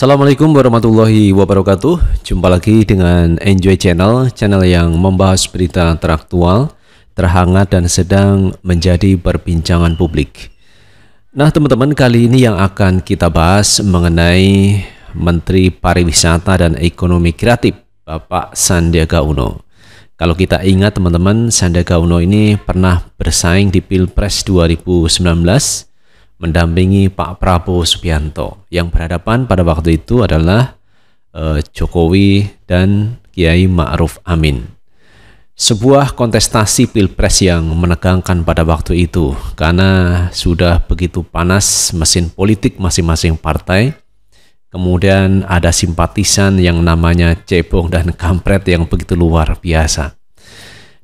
Assalamualaikum warahmatullahi wabarakatuh Jumpa lagi dengan Enjoy Channel Channel yang membahas berita teraktual Terhangat dan sedang menjadi perbincangan publik Nah teman-teman kali ini yang akan kita bahas Mengenai Menteri Pariwisata dan Ekonomi Kreatif Bapak Sandiaga Uno Kalau kita ingat teman-teman Sandiaga Uno ini pernah bersaing di Pilpres 2019 mendampingi Pak Prabowo Subianto yang berhadapan pada waktu itu adalah eh, Jokowi dan Kiai Ma'ruf Amin. Sebuah kontestasi pilpres yang menegangkan pada waktu itu karena sudah begitu panas mesin politik masing-masing partai. Kemudian ada simpatisan yang namanya cebong dan kampret yang begitu luar biasa.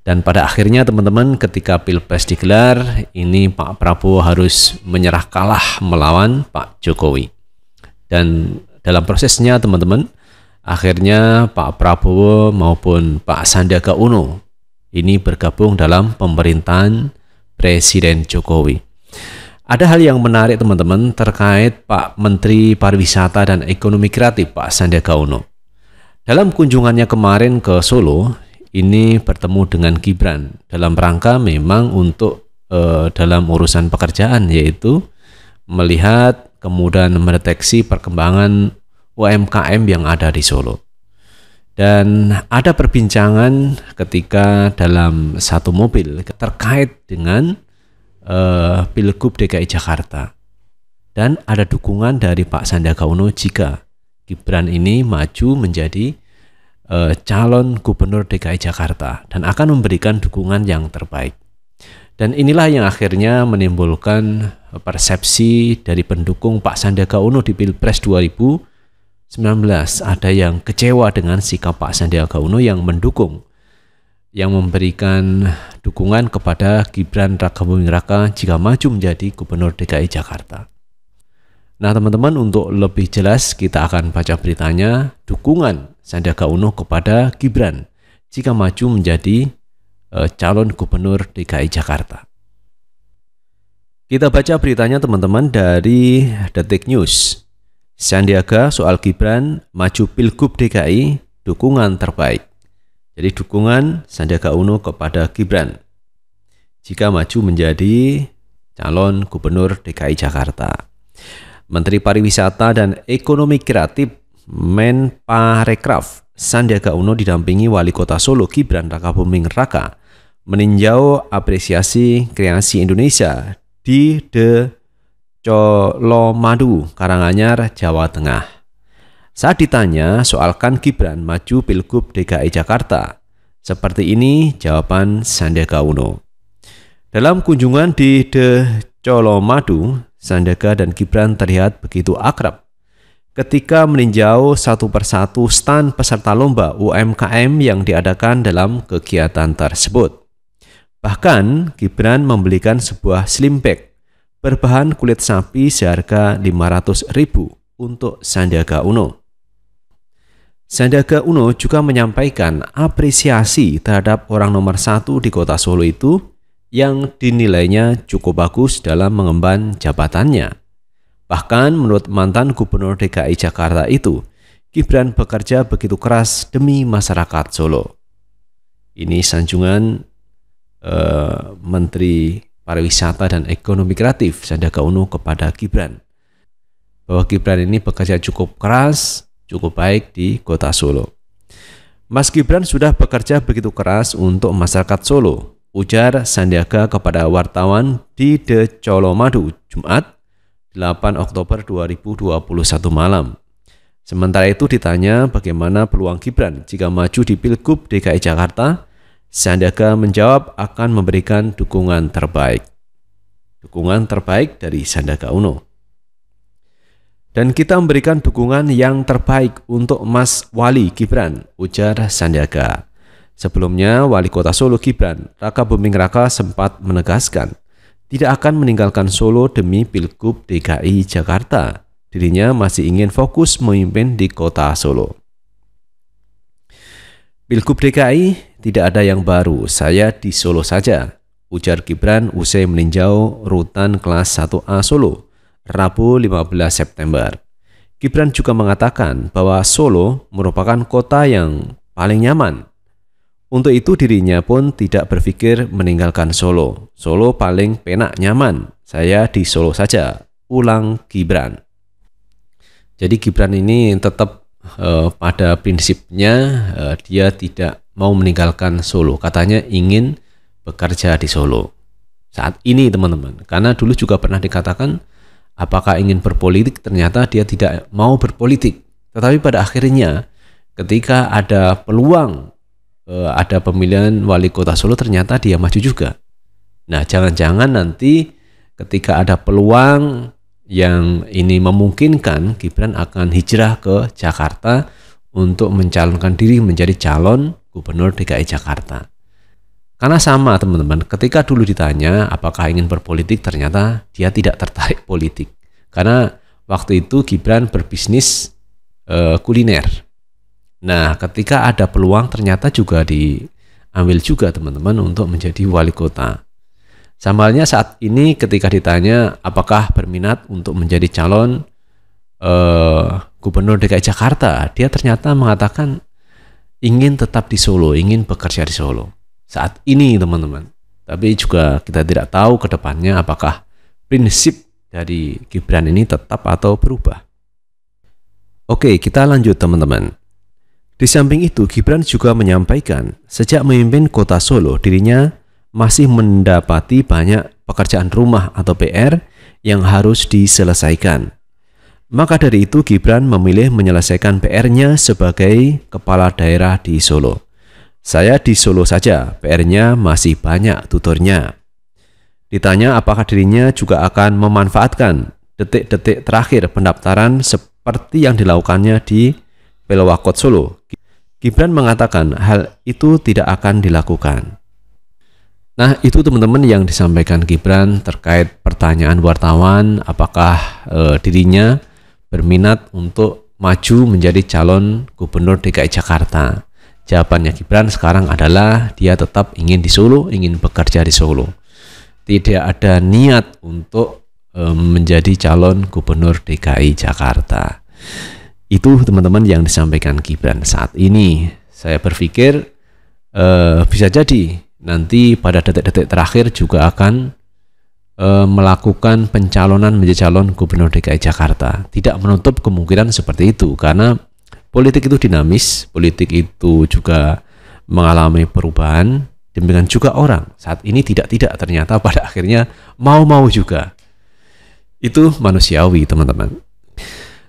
Dan pada akhirnya teman-teman ketika Pilpres digelar, ini Pak Prabowo harus menyerah kalah melawan Pak Jokowi. Dan dalam prosesnya teman-teman, akhirnya Pak Prabowo maupun Pak Sandiaga Uno ini bergabung dalam pemerintahan Presiden Jokowi. Ada hal yang menarik teman-teman terkait Pak Menteri Pariwisata dan Ekonomi Kreatif Pak Sandiaga Uno. Dalam kunjungannya kemarin ke Solo, ini bertemu dengan Gibran dalam rangka memang untuk e, dalam urusan pekerjaan yaitu melihat kemudian mendeteksi perkembangan UMKM yang ada di Solo. Dan ada perbincangan ketika dalam satu mobil terkait dengan e, Pilgub DKI Jakarta. Dan ada dukungan dari Pak Sandiaga Uno jika Gibran ini maju menjadi eh, calon gubernur DKI Jakarta dan akan memberikan dukungan yang terbaik. Dan inilah yang akhirnya menimbulkan persepsi dari pendukung Pak Sandiaga Uno di Pilpres 2019. Ada yang kecewa dengan sikap Pak Sandiaga Uno yang mendukung, yang memberikan dukungan kepada Gibran Raka Buming Raka jika maju menjadi Gubernur DKI Jakarta. Nah teman-teman untuk lebih jelas kita akan baca beritanya dukungan Sandiaga Uno kepada Gibran jika maju menjadi e, calon gubernur DKI Jakarta. Kita baca beritanya teman-teman dari Detik News. Sandiaga soal Gibran maju Pilgub DKI dukungan terbaik. Jadi dukungan Sandiaga Uno kepada Gibran jika maju menjadi calon gubernur DKI Jakarta. Menteri Pariwisata dan Ekonomi Kreatif Menparekraf Sandiaga Uno didampingi Wali Kota Solo Gibran Raka Buming Raka meninjau apresiasi kreasi Indonesia di The Colomadu, Karanganyar, Jawa Tengah. Saat ditanya soalkan Gibran maju Pilgub DKI Jakarta, seperti ini jawaban Sandiaga Uno. Dalam kunjungan di The Colomadu, Sandiaga dan Gibran terlihat begitu akrab. Ketika meninjau satu persatu stan peserta lomba UMKM yang diadakan dalam kegiatan tersebut. Bahkan Gibran membelikan sebuah slim bag berbahan kulit sapi seharga 500 ribu untuk Sandiaga Uno. Sandiaga Uno juga menyampaikan apresiasi terhadap orang nomor satu di kota Solo itu yang dinilainya cukup bagus dalam mengemban jabatannya. Bahkan menurut mantan gubernur DKI Jakarta itu, Gibran bekerja begitu keras demi masyarakat Solo. Ini sanjungan eh, Menteri Pariwisata dan Ekonomi Kreatif Sandiaga Uno kepada Gibran. Bahwa Gibran ini bekerja cukup keras, cukup baik di kota Solo. Mas Gibran sudah bekerja begitu keras untuk masyarakat Solo, ujar Sandiaga kepada wartawan di The Colomadu Jumat 8 Oktober 2021 malam. Sementara itu ditanya bagaimana peluang Gibran jika maju di Pilgub DKI Jakarta, Sandiaga menjawab akan memberikan dukungan terbaik. Dukungan terbaik dari Sandiaga Uno. Dan kita memberikan dukungan yang terbaik untuk Mas Wali Gibran, ujar Sandiaga. Sebelumnya, Wali Kota Solo Gibran, Raka Buming Raka sempat menegaskan tidak akan meninggalkan Solo demi Pilgub DKI Jakarta. Dirinya masih ingin fokus memimpin di kota Solo. Pilgub DKI tidak ada yang baru, saya di Solo saja, ujar Gibran usai meninjau rutan kelas 1A Solo, Rabu 15 September. Gibran juga mengatakan bahwa Solo merupakan kota yang paling nyaman untuk itu dirinya pun tidak berpikir meninggalkan Solo. Solo paling penak nyaman. Saya di Solo saja. Ulang Gibran. Jadi Gibran ini tetap uh, pada prinsipnya uh, dia tidak mau meninggalkan Solo. Katanya ingin bekerja di Solo. Saat ini teman-teman. Karena dulu juga pernah dikatakan apakah ingin berpolitik ternyata dia tidak mau berpolitik. Tetapi pada akhirnya ketika ada peluang Eh, ada pemilihan wali kota Solo ternyata dia maju juga. Nah, jangan-jangan nanti ketika ada peluang yang ini memungkinkan Gibran akan hijrah ke Jakarta untuk mencalonkan diri menjadi calon gubernur DKI Jakarta. Karena sama teman-teman, ketika dulu ditanya apakah ingin berpolitik, ternyata dia tidak tertarik politik. Karena waktu itu Gibran berbisnis e, kuliner. Nah, ketika ada peluang ternyata juga diambil juga teman-teman untuk menjadi wali kota. Sambalnya saat ini ketika ditanya apakah berminat untuk menjadi calon eh, gubernur DKI Jakarta, dia ternyata mengatakan ingin tetap di Solo, ingin bekerja di Solo. Saat ini teman-teman. Tapi juga kita tidak tahu ke depannya apakah prinsip dari Gibran ini tetap atau berubah. Oke, kita lanjut teman-teman. Di samping itu, Gibran juga menyampaikan, sejak memimpin kota Solo, dirinya masih mendapati banyak pekerjaan rumah atau PR yang harus diselesaikan. Maka dari itu, Gibran memilih menyelesaikan PR-nya sebagai kepala daerah di Solo. Saya di Solo saja, PR-nya masih banyak tuturnya. Ditanya apakah dirinya juga akan memanfaatkan detik-detik terakhir pendaftaran seperti yang dilakukannya di Pelawakot Solo, Gibran mengatakan hal itu tidak akan dilakukan. Nah, itu teman-teman yang disampaikan Gibran terkait pertanyaan wartawan apakah e, dirinya berminat untuk maju menjadi calon gubernur DKI Jakarta. Jawabannya Gibran sekarang adalah dia tetap ingin di Solo, ingin bekerja di Solo. Tidak ada niat untuk e, menjadi calon gubernur DKI Jakarta. Itu teman-teman yang disampaikan Gibran saat ini. Saya berpikir eh, bisa jadi nanti pada detik-detik terakhir juga akan eh, melakukan pencalonan menjadi calon gubernur DKI Jakarta. Tidak menutup kemungkinan seperti itu karena politik itu dinamis, politik itu juga mengalami perubahan. Demikian juga orang saat ini tidak-tidak ternyata pada akhirnya mau-mau juga. Itu manusiawi, teman-teman.